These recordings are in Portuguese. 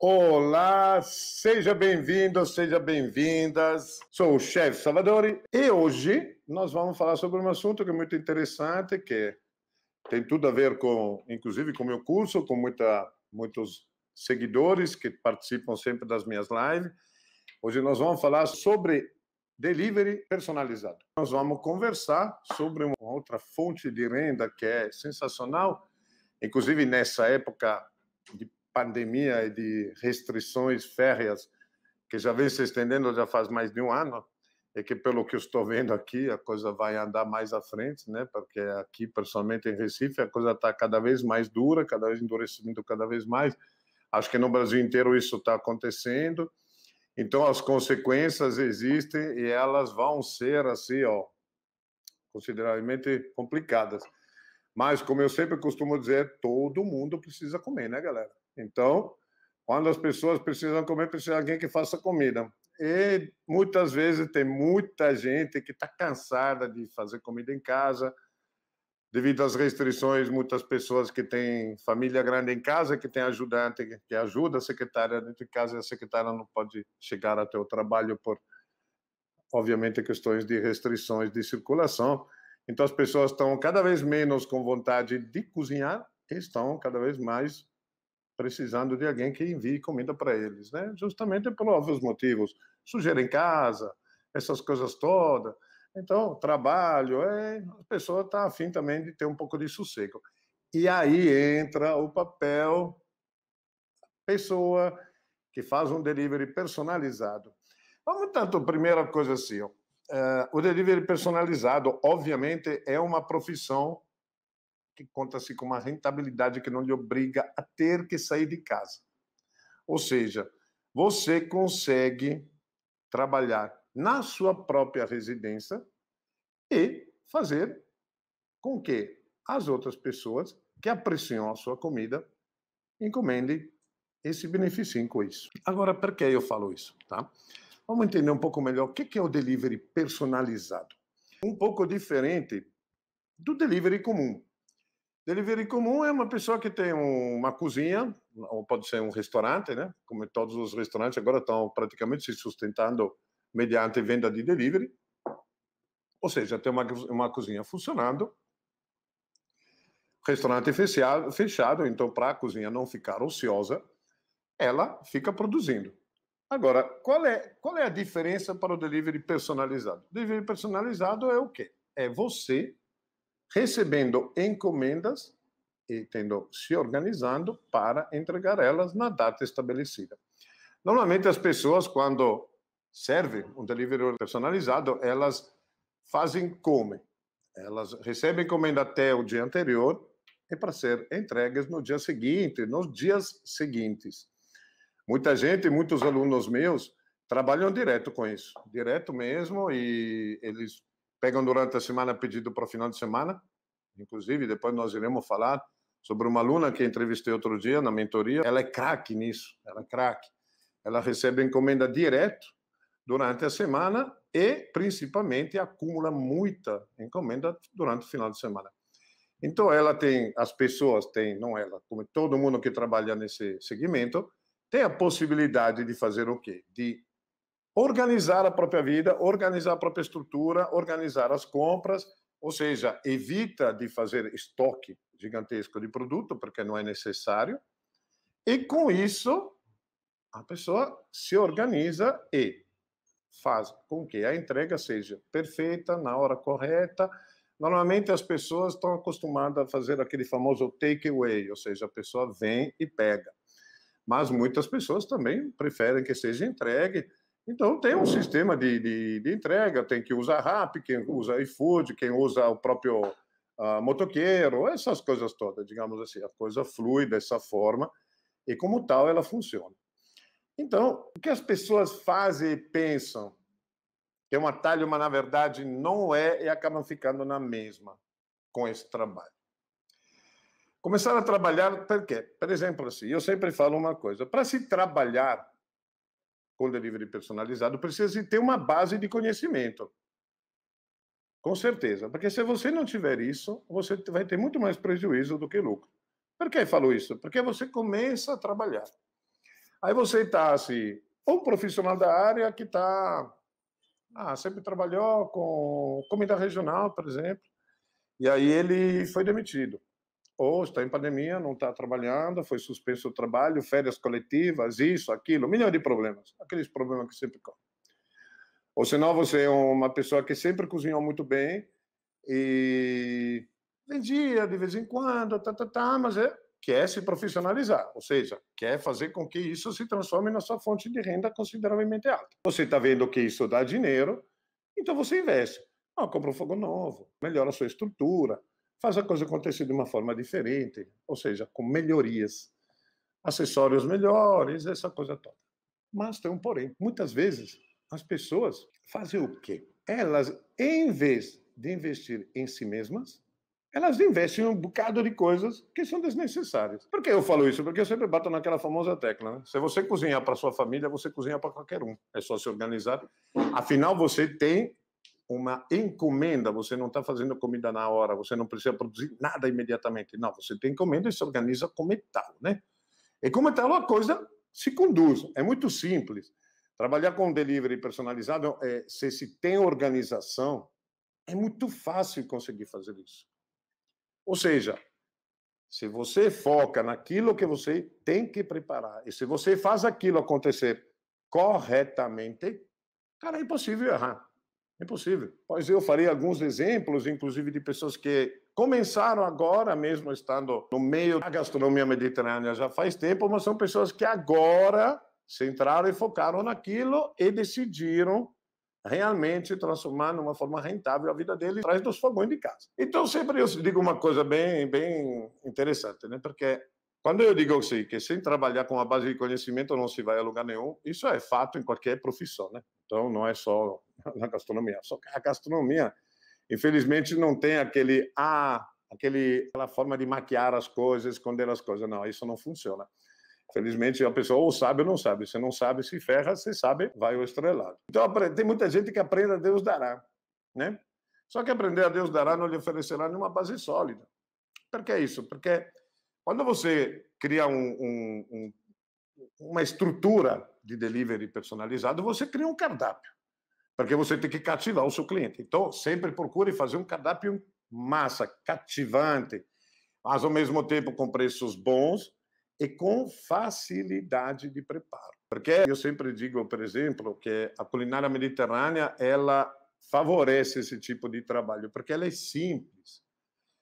Olá, seja bem-vindo, seja bem-vindas. Sou o chefe Salvadori e hoje nós vamos falar sobre um assunto que é muito interessante, que tem tudo a ver com, inclusive, com o meu curso, com muita, muitos seguidores que participam sempre das minhas lives. Hoje nós vamos falar sobre delivery personalizado. Nós vamos conversar sobre uma outra fonte de renda que é sensacional, inclusive nessa época de pandemia e de restrições férreas que já vem se estendendo já faz mais de um ano e é que pelo que eu estou vendo aqui a coisa vai andar mais à frente, né? Porque aqui, pessoalmente em Recife, a coisa está cada vez mais dura, cada vez endurecimento cada vez mais. Acho que no Brasil inteiro isso está acontecendo. Então as consequências existem e elas vão ser assim, ó, consideravelmente complicadas. Mas, como eu sempre costumo dizer, todo mundo precisa comer, né, galera? Então, quando as pessoas precisam comer, precisa de alguém que faça comida. E muitas vezes tem muita gente que está cansada de fazer comida em casa, devido às restrições, muitas pessoas que têm família grande em casa, que tem ajudante que ajuda a secretária dentro de casa, e a secretária não pode chegar até o trabalho por, obviamente, questões de restrições de circulação. Então as pessoas estão cada vez menos com vontade de cozinhar e estão cada vez mais precisando de alguém que envie comida para eles, né? Justamente por óbvios motivos, sujeira em casa, essas coisas todas. Então, trabalho, é, a pessoa está afim também de ter um pouco de sossego. E aí entra o papel pessoa que faz um delivery personalizado. Vamos tanto, primeira coisa assim, ó. Uh, o delivery personalizado, obviamente, é uma profissão que conta-se com uma rentabilidade que não lhe obriga a ter que sair de casa. Ou seja, você consegue trabalhar na sua própria residência e fazer com que as outras pessoas que apreciam a sua comida encomendem e se beneficiem com isso. Agora, por que eu falo isso? Tá? Vamos entender um pouco melhor o que é o delivery personalizado. Um pouco diferente do delivery comum. Delivery comum é uma pessoa que tem uma cozinha, ou pode ser um restaurante, né? Como todos os restaurantes agora estão praticamente se sustentando mediante venda de delivery. Ou seja, tem uma, uma cozinha funcionando, restaurante fechado, fechado então para a cozinha não ficar ociosa, ela fica produzindo. Agora, qual é, qual é a diferença para o delivery personalizado? O delivery personalizado é o quê? É você recebendo encomendas e tendo, se organizando para entregar elas na data estabelecida. Normalmente, as pessoas, quando servem um delivery personalizado, elas fazem como? Elas recebem encomenda até o dia anterior e para ser entregues no dia seguinte, nos dias seguintes. Muita gente, muitos alunos meus trabalham direto com isso, direto mesmo, e eles pegam durante a semana pedido para o final de semana, inclusive depois nós iremos falar sobre uma aluna que entrevistei outro dia na mentoria, ela é craque nisso, ela é craque. Ela recebe encomenda direto durante a semana e principalmente acumula muita encomenda durante o final de semana. Então ela tem, as pessoas têm, não ela, como todo mundo que trabalha nesse segmento, tem a possibilidade de fazer o quê? De organizar a própria vida, organizar a própria estrutura, organizar as compras, ou seja, evita de fazer estoque gigantesco de produto, porque não é necessário. E com isso, a pessoa se organiza e faz com que a entrega seja perfeita, na hora correta. Normalmente as pessoas estão acostumadas a fazer aquele famoso takeaway, ou seja, a pessoa vem e pega mas muitas pessoas também preferem que seja entregue. Então, tem um sistema de, de, de entrega, tem que usar RAP, quem usa iFood, quem usa o próprio uh, motoqueiro, essas coisas todas, digamos assim. A coisa flui dessa forma e, como tal, ela funciona. Então, o que as pessoas fazem e pensam que é um atalho, mas na verdade não é, e acabam ficando na mesma com esse trabalho começar a trabalhar, porque, por exemplo, assim, eu sempre falo uma coisa: para se trabalhar com delivery personalizado, precisa se ter uma base de conhecimento. Com certeza, porque se você não tiver isso, você vai ter muito mais prejuízo do que lucro. Por que eu falo isso? Porque você começa a trabalhar. Aí você está assim, um profissional da área que está, ah, sempre trabalhou com comida regional, por exemplo, e aí ele foi demitido ou está em pandemia, não está trabalhando, foi suspenso o trabalho, férias coletivas, isso, aquilo, um milhão de problemas, aqueles problemas que sempre correm. Ou senão você é uma pessoa que sempre cozinhou muito bem e vendia de vez em quando, tá, tá, tá, mas é, quer se profissionalizar, ou seja, quer fazer com que isso se transforme na sua fonte de renda consideravelmente alta. Você está vendo que isso dá dinheiro, então você investe. Ah, compra um fogo novo, melhora a sua estrutura, faz a coisa acontecer de uma forma diferente, ou seja, com melhorias, acessórios melhores, essa coisa toda. Mas tem um porém. Muitas vezes as pessoas fazem o quê? Elas, em vez de investir em si mesmas, elas investem um bocado de coisas que são desnecessárias. Por que eu falo isso? Porque eu sempre bato naquela famosa tecla. Né? Se você cozinhar para sua família, você cozinha para qualquer um. É só se organizar. Afinal, você tem uma encomenda, você não está fazendo comida na hora, você não precisa produzir nada imediatamente. Não, você tem encomenda e se organiza como é tal, né? E como é tal, a coisa se conduz. É muito simples. Trabalhar com delivery personalizado, é, se se tem organização, é muito fácil conseguir fazer isso. Ou seja, se você foca naquilo que você tem que preparar e se você faz aquilo acontecer corretamente, cara, é impossível errar. Impossível. É pois eu farei alguns exemplos, inclusive de pessoas que começaram agora mesmo estando no meio da gastronomia mediterrânea já faz tempo, mas são pessoas que agora se entraram e focaram naquilo e decidiram realmente transformar numa forma rentável a vida deles atrás dos fogões de casa. Então sempre eu digo uma coisa bem bem interessante, né? Porque quando eu digo assim, que sem trabalhar com a base de conhecimento não se vai a lugar nenhum, isso é fato em qualquer profissão, né? Então não é só na gastronomia. Só que a gastronomia, infelizmente, não tem aquele ah, aquele, aquela forma de maquiar as coisas, esconder as coisas. Não, isso não funciona. Felizmente, a pessoa ou sabe ou não sabe. Se não sabe, se ferra. Se sabe, vai ao estrelado. Então, tem muita gente que aprende a Deus dará, né? Só que aprender a Deus dará não lhe oferecerá nenhuma base sólida. Por que isso? Porque quando você cria um, um, um, uma estrutura de delivery personalizado, você cria um cardápio porque você tem que cativar o seu cliente. Então, sempre procure fazer um cardápio massa, cativante, mas ao mesmo tempo com preços bons e com facilidade de preparo. Porque eu sempre digo, por exemplo, que a culinária mediterrânea, ela favorece esse tipo de trabalho, porque ela é simples.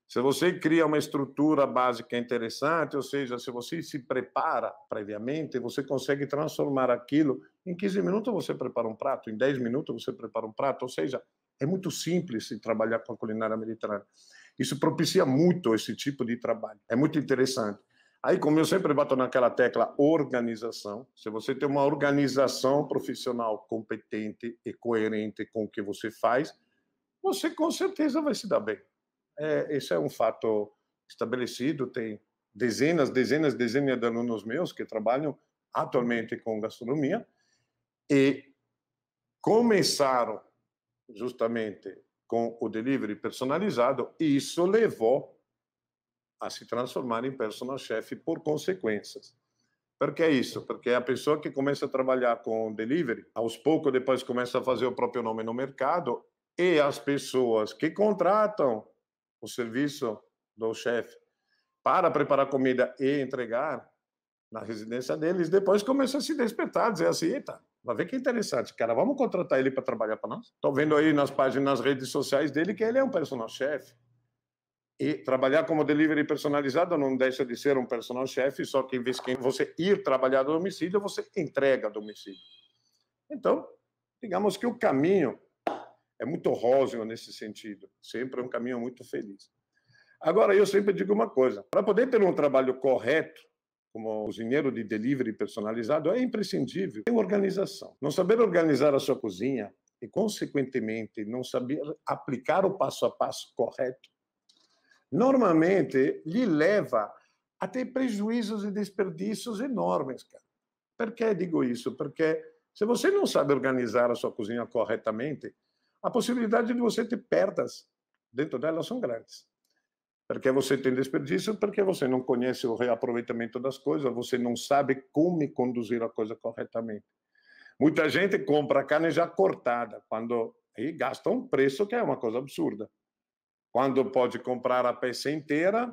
Se você cria uma estrutura básica interessante, ou seja, se você se prepara previamente, você consegue transformar aquilo. Em 15 minutos você prepara um prato, em 10 minutos você prepara um prato. Ou seja, é muito simples trabalhar com a culinária mediterrânea. Isso propicia muito esse tipo de trabalho. É muito interessante. Aí, como eu sempre bato naquela tecla organização, se você tem uma organização profissional competente e coerente com o que você faz, você com certeza vai se dar bem. É, esse é um fato estabelecido, tem dezenas, dezenas, dezenas de alunos meus que trabalham atualmente com gastronomia e começaram justamente com o delivery personalizado e isso levou a se transformar em personal chef por consequências. Porque é isso, porque a pessoa que começa a trabalhar com delivery, aos poucos depois começa a fazer o próprio nome no mercado e as pessoas que contratam o serviço do chefe para preparar comida e entregar na residência deles, depois começou a se despertar, dizer assim, eita, vai ver que interessante, cara, vamos contratar ele para trabalhar para nós? Estou vendo aí nas páginas, nas redes sociais dele que ele é um personal chefe. E trabalhar como delivery personalizado não deixa de ser um personal chefe, só que em vez de você ir trabalhar do domicílio, você entrega do domicílio. Então, digamos que o caminho é muito Rosen nesse sentido. Sempre é um caminho muito feliz. Agora, eu sempre digo uma coisa: para poder ter um trabalho correto, como cozinheiro de delivery personalizado, é imprescindível ter organização. Não saber organizar a sua cozinha e, consequentemente, não saber aplicar o passo a passo correto, normalmente lhe leva a ter prejuízos e desperdícios enormes, cara. Por que digo isso? Porque se você não sabe organizar a sua cozinha corretamente, a possibilidade de você ter perdas dentro dela são grandes. Porque você tem desperdício, porque você não conhece o reaproveitamento das coisas, você não sabe como conduzir a coisa corretamente. Muita gente compra carne já cortada, quando e gasta um preço que é uma coisa absurda. Quando pode comprar a peça inteira,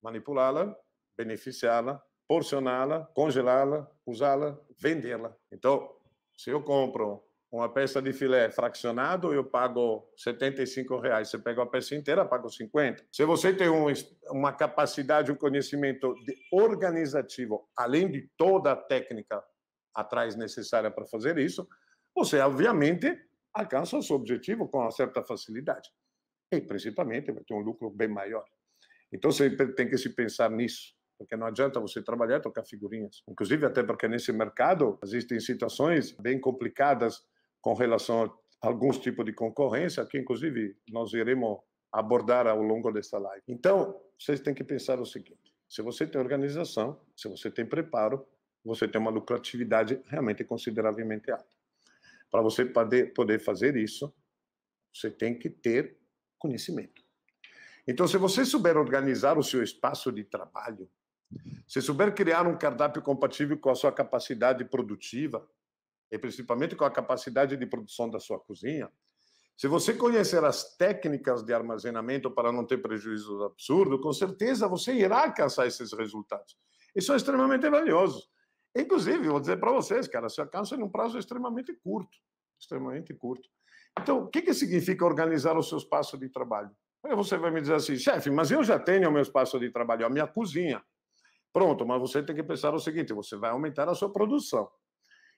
manipulá-la, beneficiá-la, porcioná-la, congelá-la, usá-la, vendê-la. Então, se eu compro uma peça de filé fracionado, eu pago R$ reais. Você pega a peça inteira, pago 50. Se você tem um, uma capacidade, um conhecimento organizativo, além de toda a técnica atrás necessária para fazer isso, você obviamente alcança o seu objetivo com uma certa facilidade. E principalmente vai ter um lucro bem maior. Então você tem que se pensar nisso porque não adianta você trabalhar e tocar figurinhas. Inclusive, até porque nesse mercado existem situações bem complicadas com relação a alguns tipos de concorrência, que inclusive nós iremos abordar ao longo dessa live. Então, vocês têm que pensar o seguinte: se você tem organização, se você tem preparo, você tem uma lucratividade realmente consideravelmente alta. Para você poder fazer isso, você tem que ter conhecimento. Então, se você souber organizar o seu espaço de trabalho, se souber criar um cardápio compatível com a sua capacidade produtiva, e principalmente com a capacidade de produção da sua cozinha, se você conhecer as técnicas de armazenamento para não ter prejuízos absurdos, com certeza você irá alcançar esses resultados. E são extremamente valiosos. Inclusive, vou dizer para vocês, cara, se alcança em um prazo extremamente curto. Extremamente curto. Então, o que, que significa organizar o seu espaço de trabalho? Aí você vai me dizer assim, chefe, mas eu já tenho o meu espaço de trabalho, a minha cozinha. Pronto, mas você tem que pensar o seguinte: você vai aumentar a sua produção.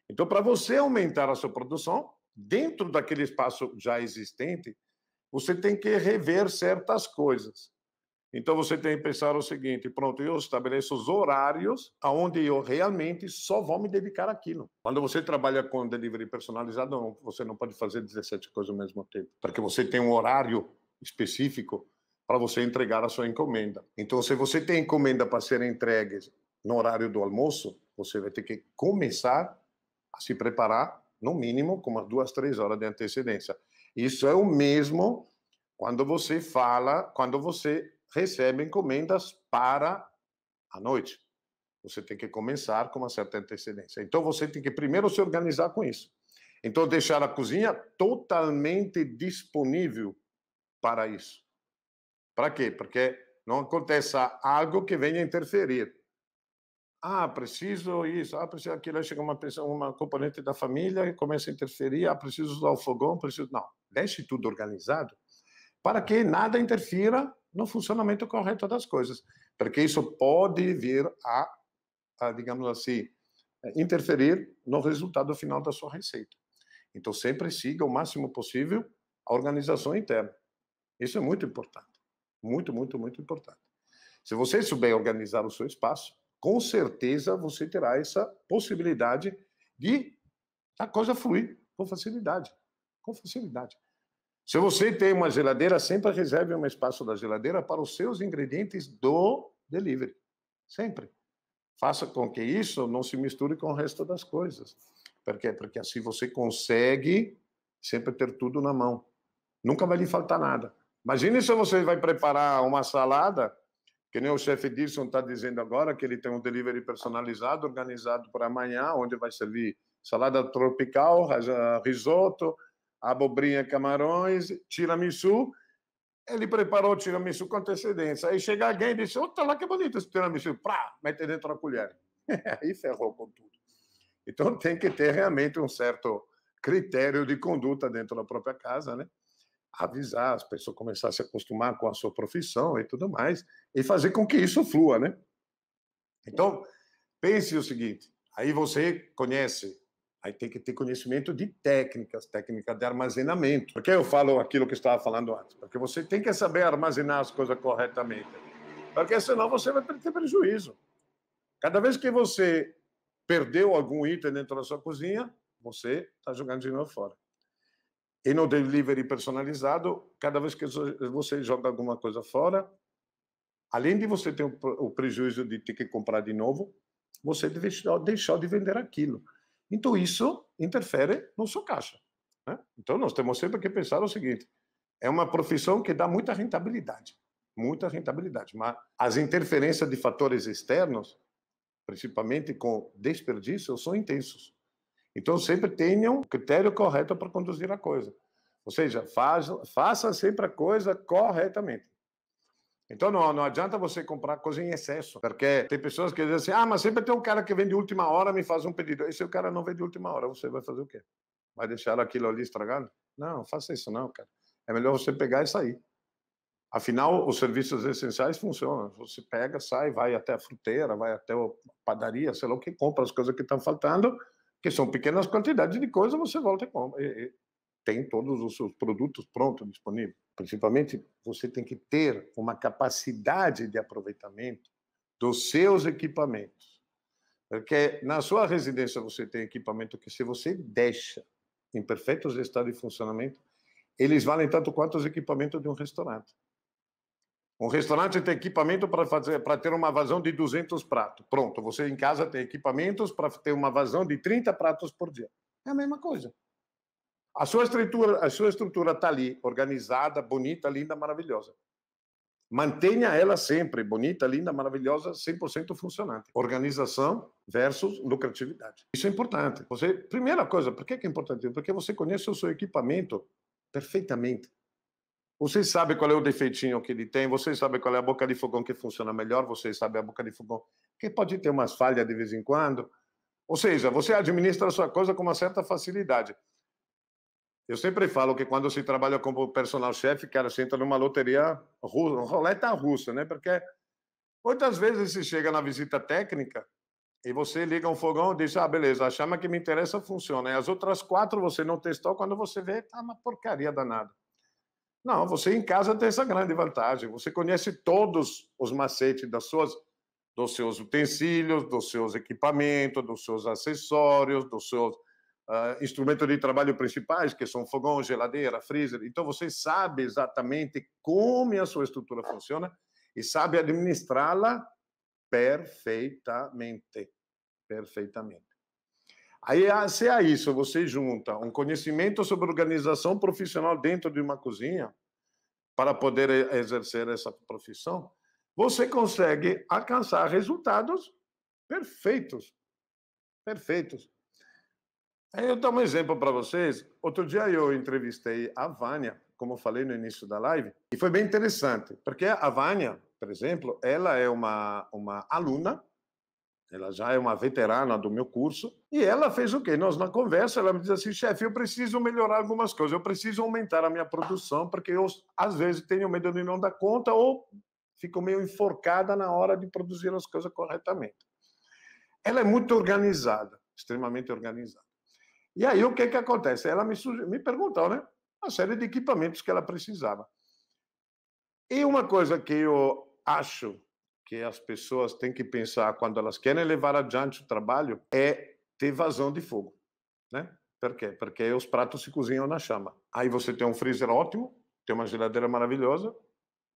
Então, para você aumentar a sua produção, dentro daquele espaço já existente, você tem que rever certas coisas. Então, você tem que pensar o seguinte: pronto, eu estabeleço os horários aonde eu realmente só vou me dedicar àquilo. Quando você trabalha com delivery personalizado, você não pode fazer 17 coisas ao mesmo tempo, porque você tem um horário específico para você entregar a sua encomenda. Então, se você tem encomenda para ser entregue no horário do almoço, você vai ter que começar a se preparar, no mínimo, com umas duas, três horas de antecedência. Isso é o mesmo quando você fala, quando você recebe encomendas para a noite. Você tem que começar com uma certa antecedência. Então, você tem que primeiro se organizar com isso. Então, deixar a cozinha totalmente disponível para isso. Para quê? Porque não aconteça algo que venha interferir. Ah, preciso isso, ah, preciso aquilo. Aí chega uma, uma componente da família e começa a interferir. Ah, preciso usar o fogão, preciso. Não, deixe tudo organizado para que nada interfira no funcionamento correto das coisas. Porque isso pode vir a, a digamos assim, eh, interferir no resultado final da sua receita. Então, sempre siga o máximo possível a organização interna. Isso é muito importante. Muito, muito, muito importante. Se você souber organizar o seu espaço, com certeza você terá essa possibilidade de a coisa fluir com facilidade. Com facilidade. Se você tem uma geladeira, sempre reserve um espaço da geladeira para os seus ingredientes do delivery. Sempre. Faça com que isso não se misture com o resto das coisas. Por quê? Porque assim você consegue sempre ter tudo na mão. Nunca vai lhe faltar nada. Imagine se você vai preparar uma salada que nem o chefe Dirson está dizendo agora que ele tem um delivery personalizado, organizado para amanhã, onde vai servir salada tropical, risoto, abobrinha, camarões, tiramisu. Ele preparou o tiramisu com antecedência. Aí chega alguém e diz, Olha lá que bonito esse tiramisu. Prá, mete dentro da colher. Aí ferrou com tudo. Então tem que ter realmente um certo critério de conduta dentro da própria casa, né? avisar, as pessoas começarem a se acostumar com a sua profissão e tudo mais, e fazer com que isso flua, né? Então, uhum. pense o seguinte: aí você conhece, aí tem que ter conhecimento de técnicas, técnica de armazenamento. Por que eu falo aquilo que eu estava falando antes? Porque você tem que saber armazenar as coisas corretamente, porque senão você vai ter prejuízo. Cada vez que você perdeu algum item dentro da sua cozinha, você está jogando dinheiro fora. E no delivery personalizado, cada vez que você joga alguma coisa fora, além de você ter o prejuízo de ter que comprar de novo, você deve deixar de vender aquilo. Então, isso interfere no seu caixa. Né? Então, nós temos sempre que pensar o seguinte: é uma profissão que dá muita rentabilidade, muita rentabilidade, mas as interferências de fatores externos, principalmente com desperdício, são intensos. Então, sempre tenham um critério correto para conduzir a coisa. Ou seja, faz, faça sempre a coisa corretamente. Então não, não adianta você comprar coisa em excesso, porque tem pessoas que dizem assim, ah, mas sempre tem um cara que vem de última hora me faz um pedido. E se o cara não vem de última hora, você vai fazer o quê? Vai deixar aquilo ali estragado? Não, faça isso não, cara. É melhor você pegar e sair. Afinal, os serviços essenciais funcionam. Você pega, sai, vai até a fruteira, vai até a padaria, sei lá o que, compra as coisas que estão faltando que são pequenas quantidades de coisa, você volta e compra. E, tem todos os seus produtos prontos disponíveis. Principalmente, você tem que ter uma capacidade de aproveitamento dos seus equipamentos. Porque na sua residência você tem equipamento que, se você deixa em perfeito estado de funcionamento, eles valem tanto quanto os equipamentos de um restaurante. Um restaurante tem equipamento para fazer para ter uma vazão de 200 pratos. Pronto, você em casa tem equipamentos para ter uma vazão de 30 pratos por dia. É a mesma coisa. A sua estrutura, a sua estrutura está ali, organizada, bonita, linda, maravilhosa. Mantenha ela sempre bonita, linda, maravilhosa, 100% funcionante. Organização versus lucratividade. Isso é importante. Você, primeira coisa, por que é importante? Porque você conhece o seu equipamento perfeitamente. Você sabe qual é o defeitinho que ele tem, Você sabe qual é a boca de fogão que funciona melhor, Você sabe a boca de fogão que pode ter umas falhas de vez em quando. Ou seja, você administra a sua coisa com uma certa facilidade. Eu sempre falo que quando se trabalha como personal chefe, cara, você entra numa loteria russa, roleta russa, né? Porque muitas vezes você chega na visita técnica e você liga um fogão e diz, ah, beleza, a chama que me interessa funciona. E as outras quatro você não testou, quando você vê, tá uma porcaria danada. Não, você em casa tem essa grande vantagem. Você conhece todos os macetes das suas, dos seus utensílios, dos seus equipamentos, dos seus acessórios, dos seus uh, instrumentos de trabalho principais, que são fogão, geladeira, freezer. Então você sabe exatamente como a sua estrutura funciona e sabe administrá-la perfeitamente. Perfeitamente. Aí, é, se a é isso você junta um conhecimento sobre organização profissional dentro de uma cozinha, para poder exercer essa profissão, você consegue alcançar resultados perfeitos. Perfeitos. Eu dou um exemplo para vocês. Outro dia eu entrevistei a Vânia, como falei no início da live, e foi bem interessante, porque a Vânia, por exemplo, ela é uma, uma aluna ela já é uma veterana do meu curso. E ela fez o quê? Nós, na conversa, ela me diz assim: chefe, eu preciso melhorar algumas coisas, eu preciso aumentar a minha produção, porque eu, às vezes, tenho medo de não dar conta ou fico meio enforcada na hora de produzir as coisas corretamente. Ela é muito organizada, extremamente organizada. E aí, o que, que acontece? Ela me, suge... me perguntou, né? Uma série de equipamentos que ela precisava. E uma coisa que eu acho que as pessoas têm que pensar quando elas querem levar adiante o trabalho é ter vazão de fogo, né? Por quê? Porque os pratos se cozinham na chama. Aí você tem um freezer ótimo, tem uma geladeira maravilhosa,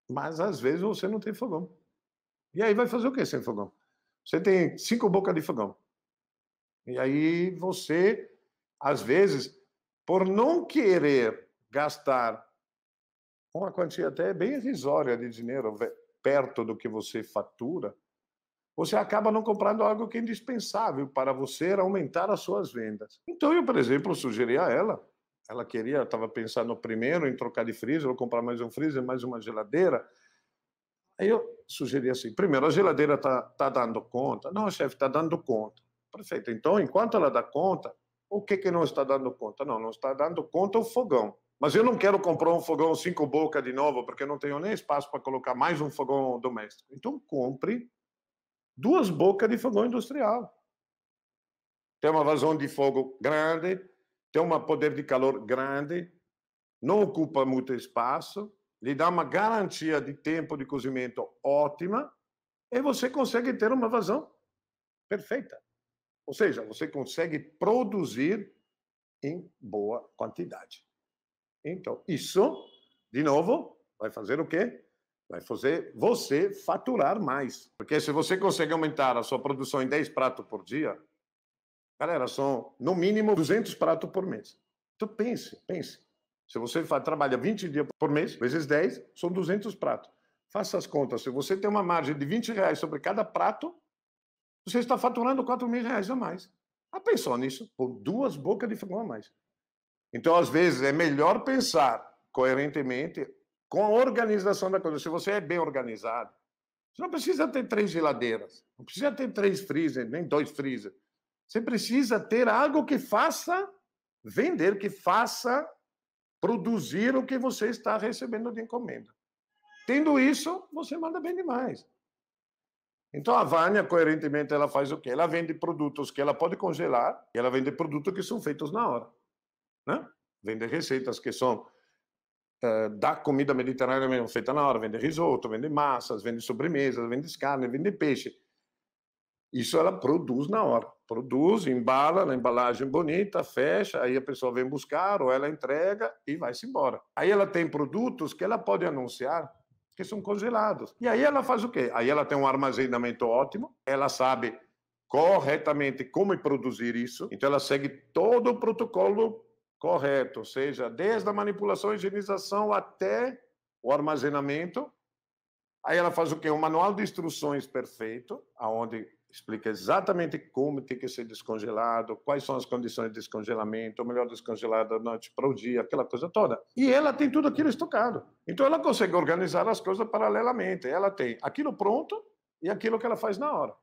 mas às vezes você não tem fogão. E aí vai fazer o que sem fogão? Você tem cinco bocas de fogão. E aí você, às vezes, por não querer gastar uma quantia até bem irrisória de dinheiro, perto do que você fatura, você acaba não comprando algo que é indispensável para você aumentar as suas vendas. Então eu, por exemplo, sugeri a ela, ela queria, estava pensando primeiro em trocar de freezer, ou comprar mais um freezer, mais uma geladeira. Aí eu sugeri assim, primeiro, a geladeira está tá dando conta? Não, chefe, está dando conta. Perfeito, então enquanto ela dá conta, o que que não está dando conta? Não, não está dando conta o fogão. Mas eu não quero comprar um fogão cinco boca de novo, porque não tenho nem espaço para colocar mais um fogão doméstico. Então compre duas bocas de fogão industrial. Tem uma vazão de fogo grande, tem um poder de calor grande, não ocupa muito espaço, lhe dá uma garantia de tempo de cozimento ótima e você consegue ter uma vazão perfeita. Ou seja, você consegue produzir em boa quantidade. Então, isso, de novo, vai fazer o quê? Vai fazer você faturar mais. Porque se você consegue aumentar a sua produção em 10 pratos por dia, galera, são no mínimo 200 pratos por mês. Então, pense, pense. Se você trabalha 20 dias por mês, vezes 10, são 200 pratos. Faça as contas. Se você tem uma margem de 20 reais sobre cada prato, você está faturando 4 mil reais a mais. Ah, pensou nisso? Com duas bocas de fogão a mais. Então, às vezes, é melhor pensar coerentemente com a organização da coisa. Se você é bem organizado, você não precisa ter três geladeiras, não precisa ter três freezer, nem dois freezer. Você precisa ter algo que faça vender, que faça produzir o que você está recebendo de encomenda. Tendo isso, você manda bem demais. Então a Vânia, coerentemente, ela faz o quê? Ela vende produtos que ela pode congelar, e ela vende produtos que são feitos na hora né? Vender receitas que são uh, da comida mediterrânea mesmo, feita na hora, vender risoto, vender massas, vender sobremesas, vender carne, vender peixe. Isso ela produz na hora. Produz, embala na embalagem bonita, fecha, aí a pessoa vem buscar ou ela entrega e vai-se embora. Aí ela tem produtos que ela pode anunciar que são congelados. E aí ela faz o quê? Aí ela tem um armazenamento ótimo, ela sabe corretamente como produzir isso, então ela segue todo o protocolo Correto, ou seja, desde a manipulação, e higienização até o armazenamento. Aí ela faz o quê? Um manual de instruções perfeito, aonde explica exatamente como tem que ser descongelado, quais são as condições de descongelamento, o melhor descongelado da noite para o dia, aquela coisa toda. E ela tem tudo aquilo estocado. Então ela consegue organizar as coisas paralelamente. Ela tem aquilo pronto e aquilo que ela faz na hora.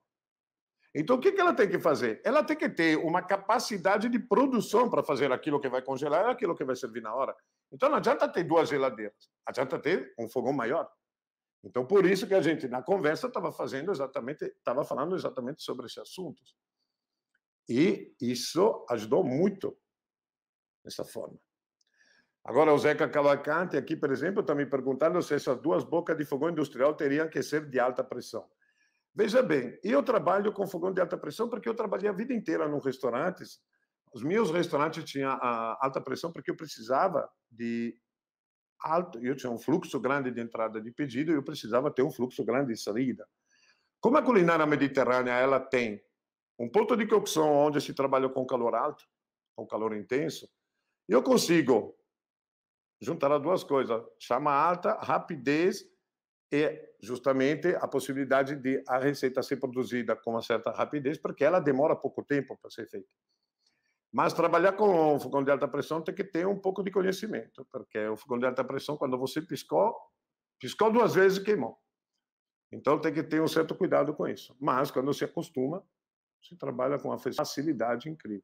Então, o que, ela tem que fazer? Ela tem que ter uma capacidade de produção para fazer aquilo que vai congelar e aquilo que vai servir na hora. Então, não adianta ter duas geladeiras, adianta ter um fogão maior. Então, por isso que a gente, na conversa, estava fazendo exatamente, estava falando exatamente sobre esse assunto. E isso ajudou muito dessa forma. Agora, o Zeca Cavalcante, aqui, por exemplo, está me perguntando se essas duas bocas de fogão industrial teriam que ser de alta pressão. Veja bem, eu trabalho com fogão de alta pressão porque eu trabalhei a vida inteira nos restaurantes. Os meus restaurantes tinham ah, alta pressão porque eu precisava de alto, eu tinha um fluxo grande de entrada de pedido e eu precisava ter um fluxo grande de saída. Como a culinária mediterrânea ela tem um ponto de cocção onde se trabalha com calor alto, com calor intenso, eu consigo juntar as duas coisas, chama alta, rapidez é justamente a possibilidade de a receita ser produzida com uma certa rapidez, porque ela demora pouco tempo para ser feita. Mas trabalhar com o fogão de alta pressão tem que ter um pouco de conhecimento, porque o fogão de alta pressão, quando você piscou, piscou duas vezes e queimou. Então tem que ter um certo cuidado com isso. Mas quando se acostuma, se trabalha com uma facilidade incrível.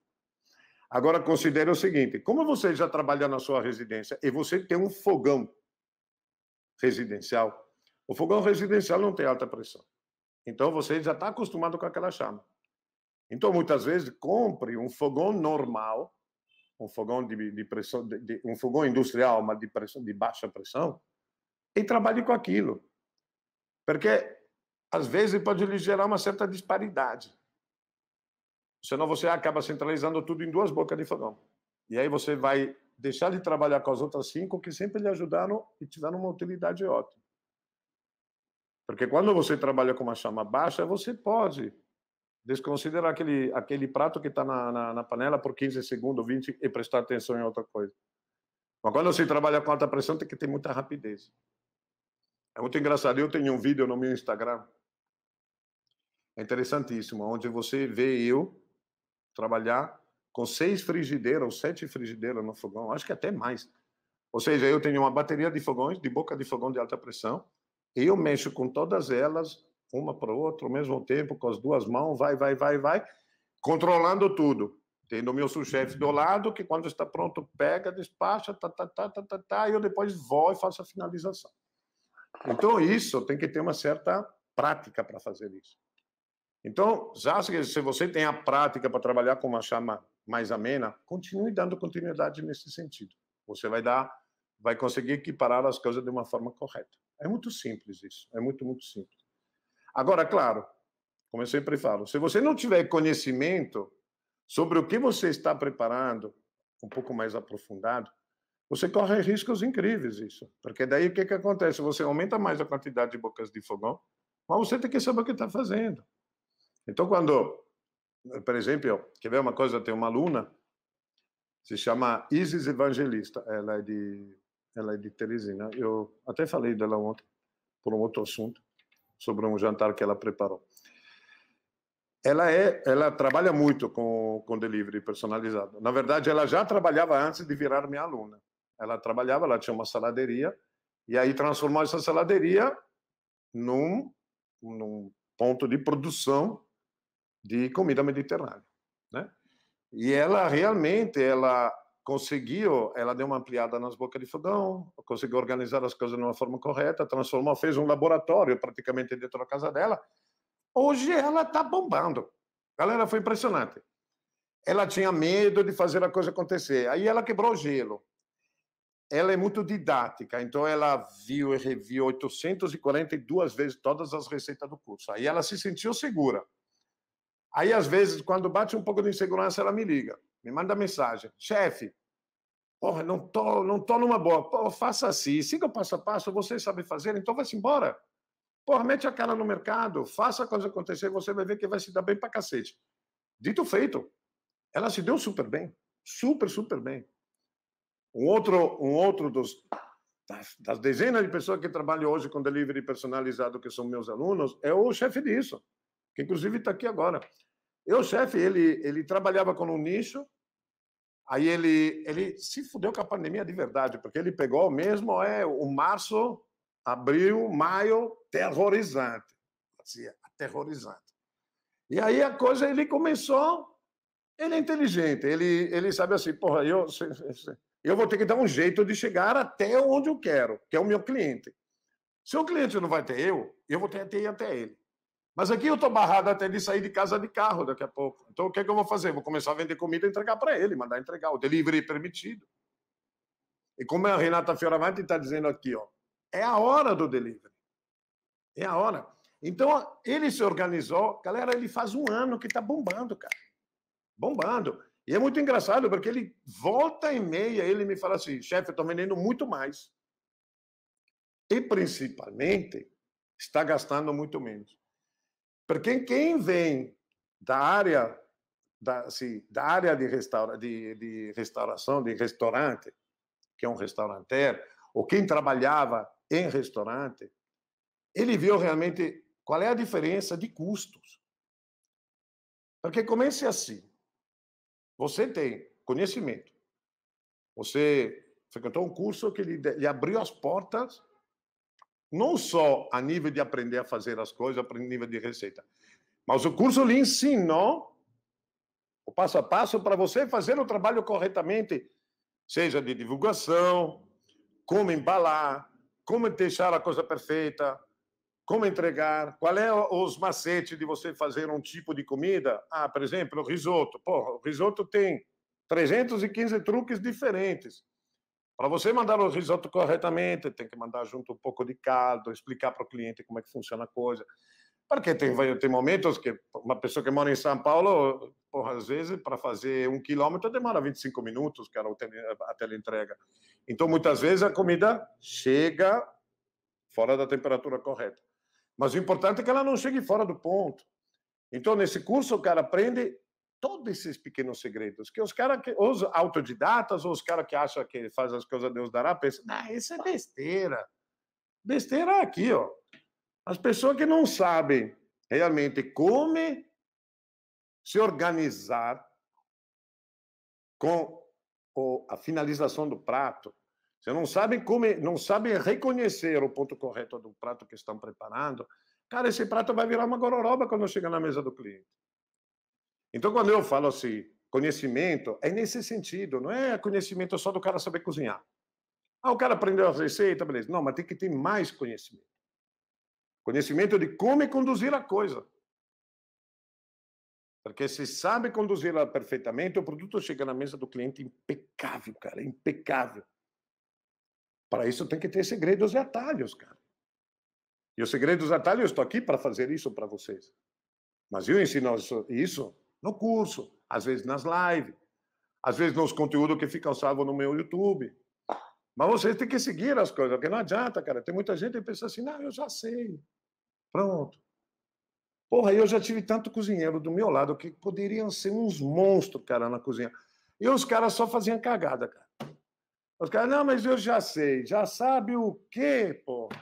Agora considere o seguinte: como você já trabalha na sua residência e você tem um fogão residencial, o fogão residencial não tem alta pressão. Então você já está acostumado com aquela chama. Então muitas vezes compre um fogão normal, um fogão de, de pressão, de, de, um fogão industrial, mas de pressão de baixa pressão, e trabalhe com aquilo, porque às vezes pode lhe gerar uma certa disparidade. Senão você acaba centralizando tudo em duas bocas de fogão. E aí você vai deixar de trabalhar com as outras cinco que sempre lhe ajudaram e te deram uma utilidade ótima. Porque quando você trabalha com uma chama baixa, você pode desconsiderar aquele, aquele prato que está na, na, na, panela por 15 segundos, 20 e prestar atenção em outra coisa. Mas quando você trabalha com alta pressão, tem que ter muita rapidez. É muito engraçado. Eu tenho um vídeo no meu Instagram. É interessantíssimo, onde você vê eu trabalhar com seis frigideiras ou sete frigideiras no fogão, acho que até mais. Ou seja, eu tenho uma bateria de fogões, de boca de fogão de alta pressão, eu mexo com todas elas, uma para outra, ao mesmo tempo, com as duas mãos, vai, vai, vai, vai, controlando tudo. Tendo o meu subchefe do lado, que quando está pronto, pega, despacha, tá, tá, tá, tá, tá, tá, e eu depois vou e faço a finalização. Então, isso tem que ter uma certa prática para fazer isso. Então, já se você tem a prática para trabalhar com uma chama mais amena, continue dando continuidade nesse sentido. Você vai dar, vai conseguir equiparar as coisas de uma forma correta. É muito simples isso. É muito, muito simples. Agora, claro, como eu sempre falo, se você não tiver conhecimento sobre o que você está preparando, um pouco mais aprofundado, você corre riscos incríveis isso. Porque daí o que, que acontece? Você aumenta mais a quantidade de bocas de fogão, mas você tem que saber o que está fazendo. Então, quando, por exemplo, quer ver uma coisa? Tem uma aluna, se chama Isis Evangelista, ela é de ela é de Teresina. Eu até falei dela ontem, por um outro assunto, sobre um jantar que ela preparou. Ela é, ela trabalha muito com, com delivery personalizado. Na verdade, ela já trabalhava antes de virar minha aluna. Ela trabalhava, ela tinha uma saladeria, e aí transformou essa saladeria num, num ponto de produção de comida mediterrânea, né? E ela realmente, ela conseguiu, ela deu uma ampliada nas bocas de fogão, conseguiu organizar as coisas de uma forma correta, transformou, fez um laboratório praticamente dentro da casa dela. Hoje ela está bombando. Galera, foi impressionante. Ela tinha medo de fazer a coisa acontecer. Aí ela quebrou o gelo. Ela é muito didática, então ela viu e reviu 842 vezes todas as receitas do curso. Aí ela se sentiu segura. Aí, às vezes, quando bate um pouco de insegurança, ela me liga me manda mensagem. Chefe, porra, não tô, não tô numa boa. faça assim, siga o passo a passo, vocês sabem fazer, então vai-se embora. Porra, mete a cara no mercado, faça a coisa acontecer, você vai ver que vai se dar bem pra cacete. Dito feito, ela se deu super bem. Super, super bem. Um outro, um outro dos, das, das dezenas de pessoas que trabalham hoje com delivery personalizado, que são meus alunos, é o chefe disso, que inclusive está aqui agora. Eu, chefe, ele, ele trabalhava com um nicho, aí ele, ele se fudeu com a pandemia de verdade, porque ele pegou mesmo é, o março, abril, maio, terrorizante. Assim, aterrorizante. E aí a coisa, ele começou. Ele é inteligente, ele, ele sabe assim, porra, eu, eu vou ter que dar um jeito de chegar até onde eu quero, que é o meu cliente. Se o cliente não vai ter eu, eu vou ter que ir até ele. Mas aqui eu estou barrado até de sair de casa de carro daqui a pouco. Então o que, é que eu vou fazer? Vou começar a vender comida e entregar para ele, mandar entregar. O delivery permitido. E como a Renata Fioravanti está dizendo aqui, ó, é a hora do delivery. É a hora. Então ele se organizou. Galera, ele faz um ano que está bombando, cara. Bombando. E é muito engraçado, porque ele volta e meia, ele me fala assim, chefe, eu estou vendendo muito mais. E principalmente, está gastando muito menos. Porque quem vem da área da, assim, da área de, restaura, de, de restauração, de restaurante, que é um restaurante, ou quem trabalhava em restaurante, ele viu realmente qual é a diferença de custos. Porque comece assim. Você tem conhecimento. Você frequentou um curso que lhe, lhe abriu as portas não só a nível de aprender a fazer as coisas, a nível de receita, mas o curso lhe ensinou o passo a passo para você fazer o trabalho corretamente, seja de divulgação, como embalar, como deixar a coisa perfeita, como entregar, qual é os macetes de você fazer um tipo de comida. Ah, por exemplo, o risoto. Pô, o risoto tem 315 truques diferentes. Para você mandar o risoto corretamente, tem que mandar junto um pouco de caldo, explicar para o cliente como é que funciona a coisa. Porque tem, tem momentos que uma pessoa que mora em São Paulo, porra, às vezes, para fazer um quilômetro demora 25 minutos, cara, até a entrega. Então, muitas vezes, a comida chega fora da temperatura correta. Mas o importante é que ela não chegue fora do ponto. Então, nesse curso, o cara aprende todos esses pequenos segredos, que os caras, os autodidatas, ou os caras que acham que faz as coisas Deus dará, pensam, ah, isso é besteira. Besteira aqui, ó. As pessoas que não sabem realmente como se organizar com a finalização do prato, você não sabe como, não sabe reconhecer o ponto correto do prato que estão preparando. Cara, esse prato vai virar uma gororoba quando chega na mesa do cliente. Então, quando eu falo assim, conhecimento, é nesse sentido, não é conhecimento só do cara saber cozinhar. Ah, o cara aprendeu a receita, beleza. Não, mas tem que ter mais conhecimento. Conhecimento de como conduzir a coisa. Porque se sabe conduzi-la perfeitamente, o produto chega na mesa do cliente impecável, cara, impecável. Para isso tem que ter segredos e atalhos, cara. E os segredos e atalhos, eu estou aqui para fazer isso para vocês. Mas eu ensino isso no curso, às vezes nas lives, às vezes nos conteúdos que ficam salvo no meu YouTube. Mas vocês têm que seguir as coisas, porque não adianta, cara. Tem muita gente que pensa assim, não, eu já sei. Pronto. Porra, eu já tive tanto cozinheiro do meu lado que poderiam ser uns monstros, cara, na cozinha. E os caras só faziam cagada, cara. Os caras, não, mas eu já sei. Já sabe o quê, porra?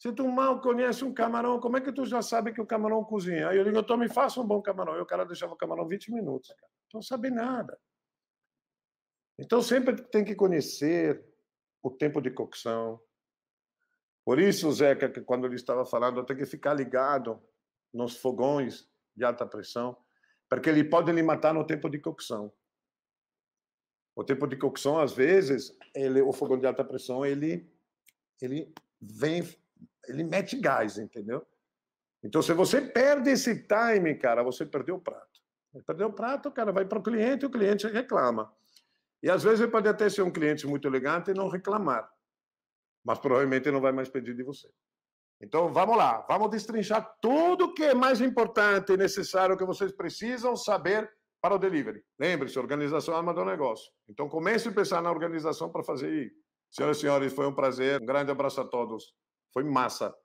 Se tu mal conhece um camarão, como é que tu já sabe que o camarão cozinha? Aí eu digo, eu tô, me faça um bom camarão. E o cara deixava o camarão 20 minutos. Cara. Tu não sabe nada. Então sempre tem que conhecer o tempo de cocção. Por isso, Zeca, que quando ele estava falando, tem que ficar ligado nos fogões de alta pressão, porque ele pode lhe matar no tempo de cocção. O tempo de cocção, às vezes, ele, o fogão de alta pressão, ele, ele vem ele mete gás, entendeu? Então, se você perde esse time, cara, você perdeu o prato. Perdeu o prato, o cara vai para o cliente e o cliente reclama. E às vezes pode até ser um cliente muito elegante e não reclamar, mas provavelmente não vai mais pedir de você. Então, vamos lá, vamos destrinchar tudo o que é mais importante e necessário que vocês precisam saber para o delivery. Lembre-se, organização é a alma do negócio. Então, comece a pensar na organização para fazer isso. Senhoras e senhores, foi um prazer. Um grande abraço a todos. Foi massa.